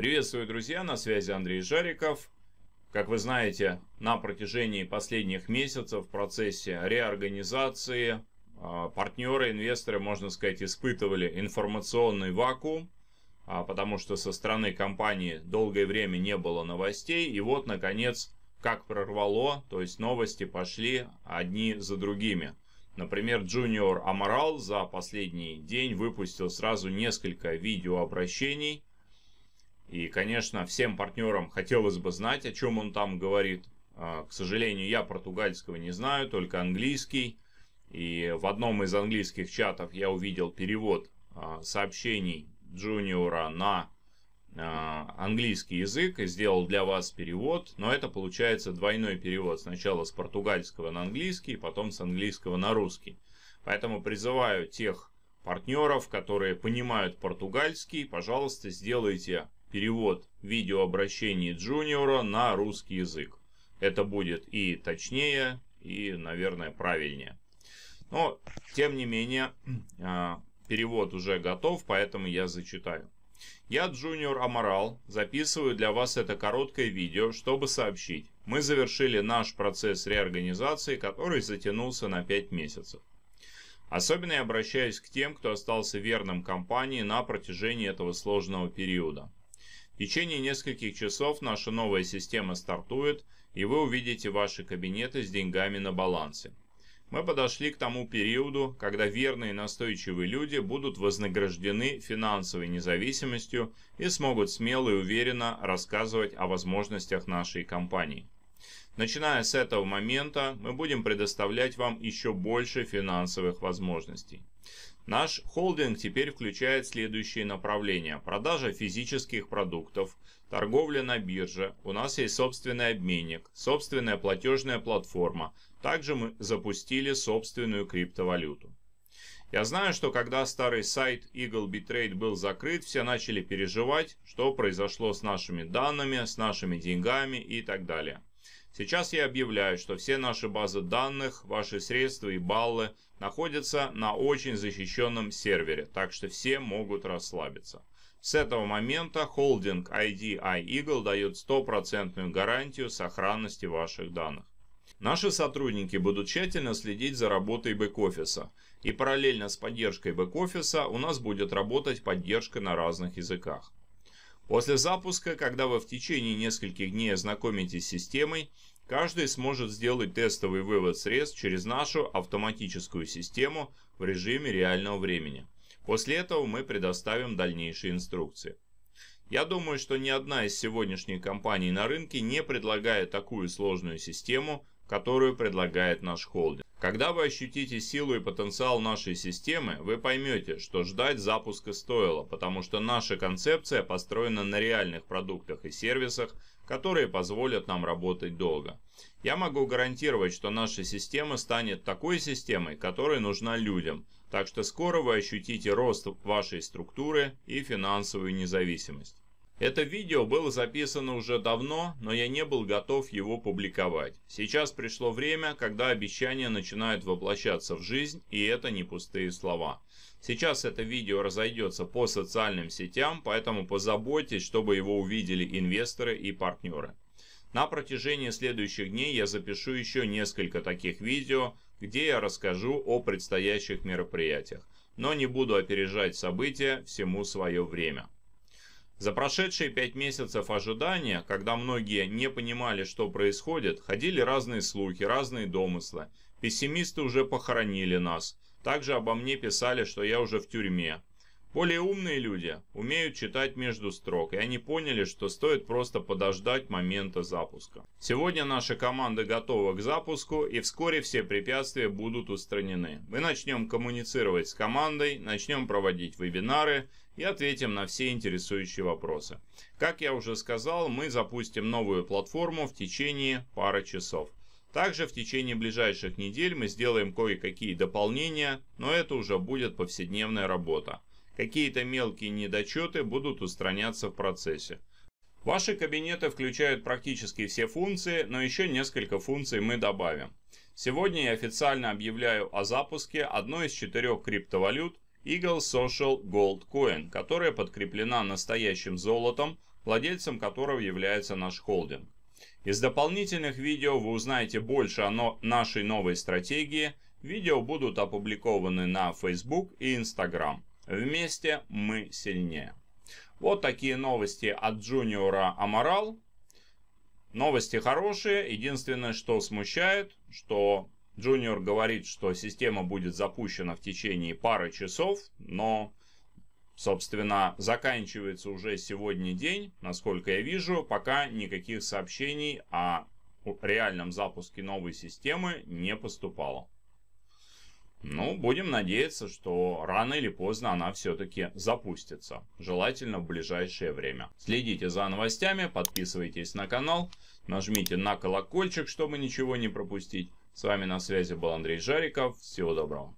Приветствую, друзья, на связи Андрей Жариков. Как вы знаете, на протяжении последних месяцев в процессе реорганизации а, партнеры, инвесторы, можно сказать, испытывали информационный вакуум, а, потому что со стороны компании долгое время не было новостей, и вот, наконец, как прорвало, то есть новости пошли одни за другими. Например, Junior Amaral за последний день выпустил сразу несколько видеообращений – и, конечно, всем партнерам хотелось бы знать, о чем он там говорит. А, к сожалению, я португальского не знаю, только английский. И в одном из английских чатов я увидел перевод а, сообщений джуниора на а, английский язык и сделал для вас перевод, но это получается двойной перевод. Сначала с португальского на английский, потом с английского на русский. Поэтому призываю тех партнеров, которые понимают португальский, пожалуйста, сделайте перевод видеообращений Джуниора на русский язык. Это будет и точнее, и, наверное, правильнее. Но, тем не менее, а, перевод уже готов, поэтому я зачитаю. Я, Джуниор Амарал записываю для вас это короткое видео, чтобы сообщить. Мы завершили наш процесс реорганизации, который затянулся на 5 месяцев. Особенно я обращаюсь к тем, кто остался верным компании на протяжении этого сложного периода. В течение нескольких часов наша новая система стартует, и вы увидите ваши кабинеты с деньгами на балансе. Мы подошли к тому периоду, когда верные и настойчивые люди будут вознаграждены финансовой независимостью и смогут смело и уверенно рассказывать о возможностях нашей компании. Начиная с этого момента, мы будем предоставлять вам еще больше финансовых возможностей. Наш холдинг теперь включает следующие направления. Продажа физических продуктов, торговля на бирже, у нас есть собственный обменник, собственная платежная платформа. Также мы запустили собственную криптовалюту. Я знаю, что когда старый сайт Eagle Bitrate был закрыт, все начали переживать, что произошло с нашими данными, с нашими деньгами и так далее. Сейчас я объявляю, что все наши базы данных, ваши средства и баллы находятся на очень защищенном сервере, так что все могут расслабиться. С этого момента холдинг IDI Eagle дает стопроцентную гарантию сохранности ваших данных. Наши сотрудники будут тщательно следить за работой бэк-офиса. И параллельно с поддержкой бэк-офиса у нас будет работать поддержка на разных языках. После запуска, когда вы в течение нескольких дней ознакомитесь с системой, каждый сможет сделать тестовый вывод средств через нашу автоматическую систему в режиме реального времени. После этого мы предоставим дальнейшие инструкции. Я думаю, что ни одна из сегодняшних компаний на рынке не предлагает такую сложную систему, которую предлагает наш холдинг. Когда вы ощутите силу и потенциал нашей системы, вы поймете, что ждать запуска стоило, потому что наша концепция построена на реальных продуктах и сервисах, которые позволят нам работать долго. Я могу гарантировать, что наша система станет такой системой, которая нужна людям, так что скоро вы ощутите рост вашей структуры и финансовую независимость. Это видео было записано уже давно, но я не был готов его публиковать. Сейчас пришло время, когда обещания начинают воплощаться в жизнь, и это не пустые слова. Сейчас это видео разойдется по социальным сетям, поэтому позаботьтесь, чтобы его увидели инвесторы и партнеры. На протяжении следующих дней я запишу еще несколько таких видео, где я расскажу о предстоящих мероприятиях, но не буду опережать события всему свое время. За прошедшие пять месяцев ожидания, когда многие не понимали, что происходит, ходили разные слухи, разные домыслы. Пессимисты уже похоронили нас. Также обо мне писали, что я уже в тюрьме. Более умные люди умеют читать между строк, и они поняли, что стоит просто подождать момента запуска. Сегодня наша команда готова к запуску, и вскоре все препятствия будут устранены. Мы начнем коммуницировать с командой, начнем проводить вебинары и ответим на все интересующие вопросы. Как я уже сказал, мы запустим новую платформу в течение пары часов. Также в течение ближайших недель мы сделаем кое-какие дополнения, но это уже будет повседневная работа. Какие-то мелкие недочеты будут устраняться в процессе. Ваши кабинеты включают практически все функции, но еще несколько функций мы добавим. Сегодня я официально объявляю о запуске одной из четырех криптовалют Eagle Social Gold Coin, которая подкреплена настоящим золотом, владельцем которого является наш холдинг. Из дополнительных видео вы узнаете больше о нашей новой стратегии. Видео будут опубликованы на Facebook и Instagram. Вместе мы сильнее. Вот такие новости от джуниора Амарал. Новости хорошие. Единственное, что смущает, что Джуниор говорит, что система будет запущена в течение пары часов, но, собственно, заканчивается уже сегодня день, насколько я вижу, пока никаких сообщений о реальном запуске новой системы не поступало. Ну, будем надеяться, что рано или поздно она все-таки запустится. Желательно в ближайшее время. Следите за новостями, подписывайтесь на канал, нажмите на колокольчик, чтобы ничего не пропустить. С вами на связи был Андрей Жариков. Всего доброго.